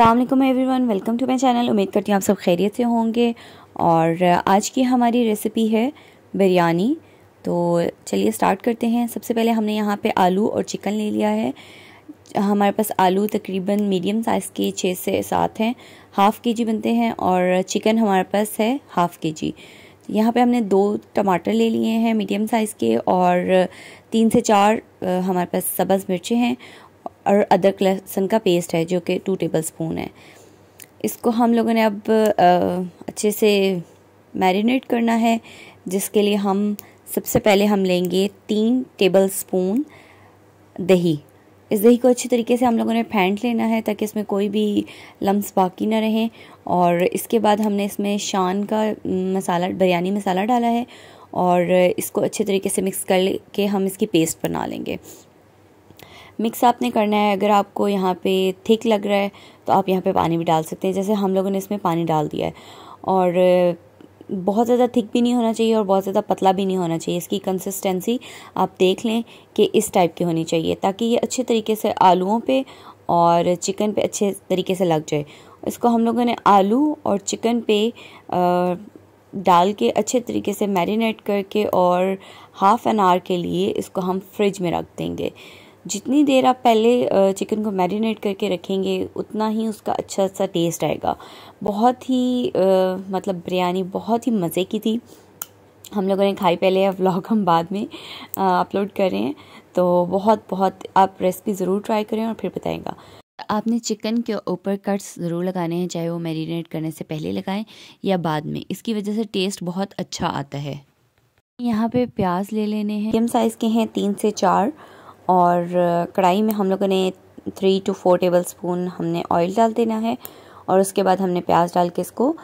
अल्लाम everyone welcome to my channel उम्मीद करती हूँ आप सब खैरियत से होंगे और आज की हमारी रेसिपी है बिरयानी तो चलिए स्टार्ट करते हैं सबसे पहले हमने यहाँ पे आलू और चिकन ले लिया है हमारे पास आलू तकरीबन मीडियम साइज़ के छः से सात हैं हाफ़ के जी बनते हैं और चिकन हमारे पास है हाफ़ के जी यहाँ पे हमने दो टमाटर ले लिए हैं मीडियम साइज़ के और तीन से चार हमारे पास सब्ज़ मिर्चें हैं और अदरक लहसुन का पेस्ट है जो कि टू टेबल स्पून है इसको हम लोगों ने अब आ, अच्छे से मैरिनेट करना है जिसके लिए हम सबसे पहले हम लेंगे तीन टेबल स्पून दही इस दही को अच्छी तरीके से हम लोगों ने फेंट लेना है ताकि इसमें कोई भी लम्स बाकी ना रहें और इसके बाद हमने इसमें शान का मसाला बिरयानी मसाला डाला है और इसको अच्छे तरीके से मिक्स कर के हम इसकी पेस्ट बना लेंगे मिक्स आपने करना है अगर आपको यहाँ पे थिक लग रहा है तो आप यहाँ पे पानी भी डाल सकते हैं जैसे हम लोगों ने इसमें पानी डाल दिया है और बहुत ज़्यादा थिक भी नहीं होना चाहिए और बहुत ज़्यादा पतला भी नहीं होना चाहिए इसकी कंसिस्टेंसी आप देख लें कि इस टाइप की होनी चाहिए ताकि ये अच्छे तरीके से आलूओं पे और चिकन पे अच्छे तरीके से लग जाए इसको हम लोगों ने आलू और चिकन पे डाल के अच्छे तरीके से मैरिनेट करके और हाफ़ एन आवर के लिए इसको हम फ्रिज में रख देंगे जितनी देर आप पहले चिकन को मैरिनेट करके रखेंगे उतना ही उसका अच्छा सा टेस्ट आएगा बहुत ही आ, मतलब बिरयानी बहुत ही मज़े की थी हम लोगों ने खाई पहले या व्लॉग हम बाद में अपलोड कर रहे हैं तो बहुत बहुत आप रेसिपी ज़रूर ट्राई करें और फिर बताएगा आपने चिकन के ऊपर कट्स ज़रूर लगाने हैं चाहे वो मैरिनेट करने से पहले लगाएं या बाद में इसकी वजह से टेस्ट बहुत अच्छा आता है यहाँ पे प्याज ले लेने हैं मीडियम साइज़ के हैं तीन से चार और कढ़ाई में हम लोगों ने three two four tablespoon हमने ऑयल डाल देना है और उसके बाद हमने प्याज डाल के इसको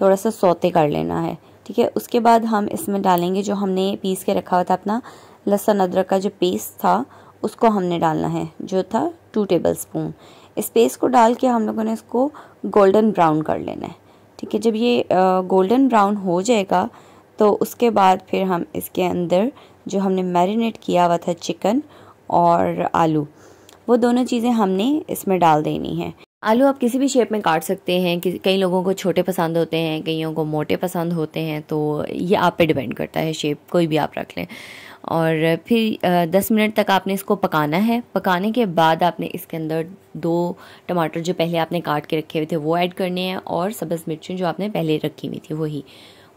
थोड़ा सा सोते कर लेना है ठीक है उसके बाद हम इसमें डालेंगे जो हमने पीस के रखा हुआ था अपना लहसुन अदरक का जो पेस्ट था उसको हमने डालना है जो था टू टेबल स्पून इस पेस्ट को डाल के हम लोगों ने इसको गोल्डन ब्राउन कर लेना है ठीक है जब ये गोल्डन ब्राउन हो जाएगा तो उसके बाद फिर हम इसके अंदर जो हमने मैरिनेट किया हुआ था चिकन और आलू वो दोनों चीज़ें हमने इसमें डाल देनी है आलू आप किसी भी शेप में काट सकते हैं कि कई लोगों को छोटे पसंद होते हैं कईयों को मोटे पसंद होते हैं तो ये आप पे डिपेंड करता है शेप कोई भी आप रख लें और फिर दस मिनट तक आपने इसको पकाना है पकाने के बाद आपने इसके अंदर दो टमाटर जो पहले आपने काट के रखे हुए थे वो ऐड करने हैं और सब्ज़ मिर्चें जो आपने पहले रखी हुई थी वही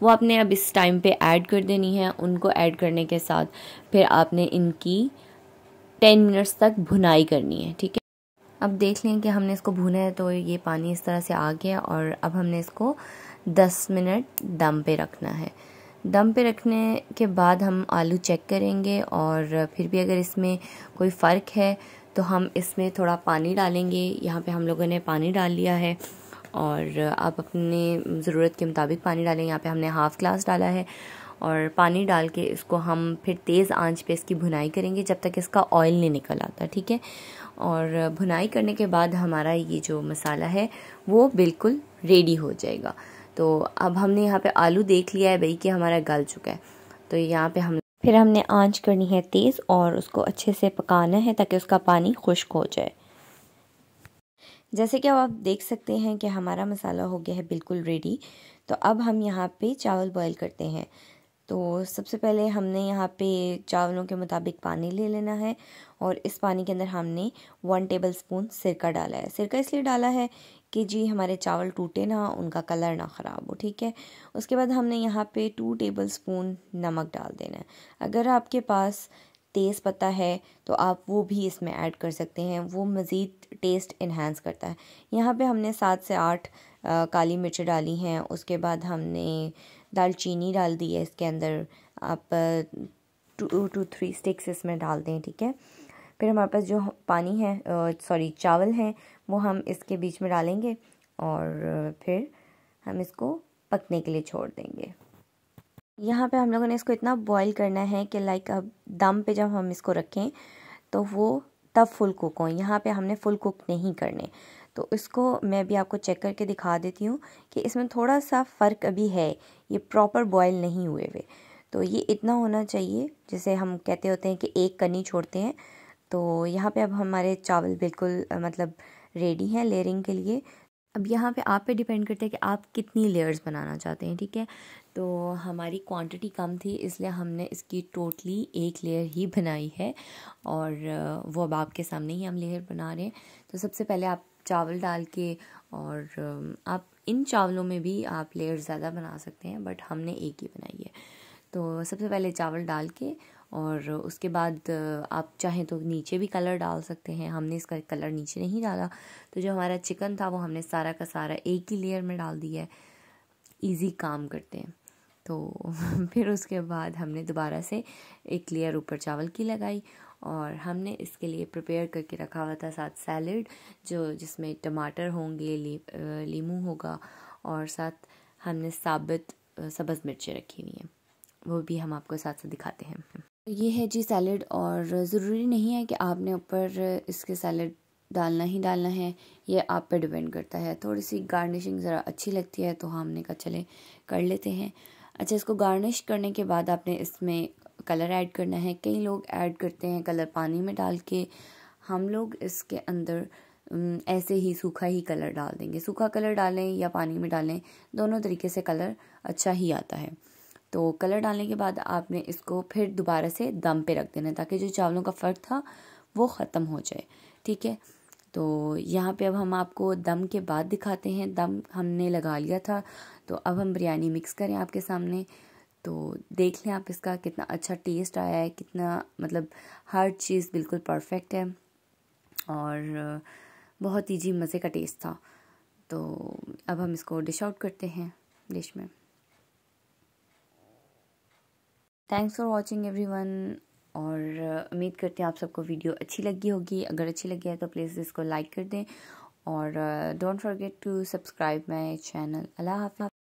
वो आपने अब इस टाइम पर ऐड कर देनी है उनको ऐड करने के साथ फिर आपने इनकी टेन मिनट्स तक भुनाई करनी है ठीक है अब देख लें कि हमने इसको भुना है तो ये पानी इस तरह से आ गया और अब हमने इसको दस मिनट दम पे रखना है दम पे रखने के बाद हम आलू चेक करेंगे और फिर भी अगर इसमें कोई फ़र्क है तो हम इसमें थोड़ा पानी डालेंगे यहाँ पे हम लोगों ने पानी डाल लिया है और आप अपने ज़रूरत के मुताबिक पानी डालें यहाँ पे हमने हाफ़ ग्लास डाला है और पानी डाल के इसको हम फिर तेज़ आंच पे इसकी भुनाई करेंगे जब तक इसका ऑयल नहीं निकल आता ठीक है और भुनाई करने के बाद हमारा ये जो मसाला है वो बिल्कुल रेडी हो जाएगा तो अब हमने यहाँ पे आलू देख लिया है भाई कि हमारा गल चुका है तो यहाँ पे हम फिर हमने आंच करनी है तेज़ और उसको अच्छे से पकाना है ताकि उसका पानी खुश्क हो जाए जैसे कि अब आप देख सकते हैं कि हमारा मसाला हो गया है बिल्कुल रेडी तो अब हम यहाँ पे चावल बॉईल करते हैं तो सबसे पहले हमने यहाँ पे चावलों के मुताबिक पानी ले लेना है और इस पानी के अंदर हमने वन टेबल स्पून सिरका डाला है सिरका इसलिए डाला है कि जी हमारे चावल टूटे ना उनका कलर ना ख़राब हो ठीक है उसके बाद हमने यहाँ पे टू टेबल स्पून नमक डाल देना है अगर आपके पास तेज़ पत्ता है तो आप वो भी इसमें ऐड कर सकते हैं वो मज़ीद टेस्ट इन्हेंस करता है यहाँ पर हमने सात से आठ काली मिर्च डाली हैं उसके बाद हमने दालचीनी डाल दी है इसके अंदर आप टू टू थ्री स्टिक्स इसमें डाल दें ठीक है फिर हमारे पास जो पानी है सॉरी चावल हैं वो हम इसके बीच में डालेंगे और फिर हम इसको पकने के लिए छोड़ देंगे यहाँ पे हम लोगों ने इसको इतना बॉईल करना है कि लाइक अब दम पे जब हम इसको रखें तो वो तब फुल कुक हों यहाँ पे हमने फुल कुक नहीं करने तो इसको मैं भी आपको चेक करके दिखा देती हूँ कि इसमें थोड़ा सा फ़र्क अभी है ये प्रॉपर बॉयल नहीं हुए हुए तो ये इतना होना चाहिए जैसे हम कहते होते हैं कि एक कनी छोड़ते हैं तो यहाँ पे अब हमारे चावल बिल्कुल मतलब रेडी हैं लेयरिंग के लिए अब यहाँ पे आप पे डिपेंड करता है कि आप कितनी लेयर्स बनाना चाहते हैं ठीक है तो हमारी क्वांटिटी कम थी इसलिए हमने इसकी टोटली एक लेयर ही बनाई है और वो अब आपके सामने ही हम लेयर बना रहे हैं तो सबसे पहले आप चावल डाल के और आप इन चावलों में भी आप लेयर ज़्यादा बना सकते हैं बट हमने एक ही बनाई है तो सबसे पहले चावल डाल के और उसके बाद आप चाहें तो नीचे भी कलर डाल सकते हैं हमने इसका कलर नीचे नहीं डाला तो जो हमारा चिकन था वो हमने सारा का सारा एक ही लेयर में डाल दिया है ईज़ी काम करते हैं तो फिर उसके बाद हमने दोबारा से एक लेयर ऊपर चावल की लगाई और हमने इसके लिए प्रिपेयर करके रखा हुआ था साथ सैलड जो जिसमें टमाटर होंगे लीम लीमू होगा और साथ हमने साबित सब्ज़ मिर्ची रखी हुई हैं वो भी हम आपको साथ साथ दिखाते हैं ये है जी सैलड और ज़रूरी नहीं है कि आपने ऊपर इसके सैलड डालना ही डालना है ये आप पे डिपेंड करता है थोड़ी सी गार्निशिंग ज़रा अच्छी लगती है तो हमने कहा चले कर लेते हैं अच्छा इसको गार्निश करने के बाद आपने इसमें कलर ऐड करना है कई लोग ऐड करते हैं कलर पानी में डाल के हम लोग इसके अंदर ऐसे ही सूखा ही कलर डाल देंगे सूखा कलर डालें या पानी में डालें दोनों तरीके से कलर अच्छा ही आता है तो कलर डालने के बाद आपने इसको फिर दोबारा से दम पे रख देना ताकि जो चावलों का फ़र्क था वो ख़त्म हो जाए ठीक है तो यहाँ पे अब हम आपको दम के बाद दिखाते हैं दम हमने लगा लिया था तो अब हम बिरयानी मिक्स करें आपके सामने तो देख लें आप इसका कितना अच्छा टेस्ट आया है कितना मतलब हर चीज़ बिल्कुल परफेक्ट है और बहुत ही जी मज़े का टेस्ट था तो अब हम इसको डिश आउट करते हैं डिश में थैंक्स फॉर वॉचिंग एवरीवन और उम्मीद करते हैं आप सबको वीडियो अच्छी लगी होगी अगर अच्छी लगी है तो प्लीज़ इसको लाइक कर दें और don't forget to subscribe my channel अल्लाह हाफ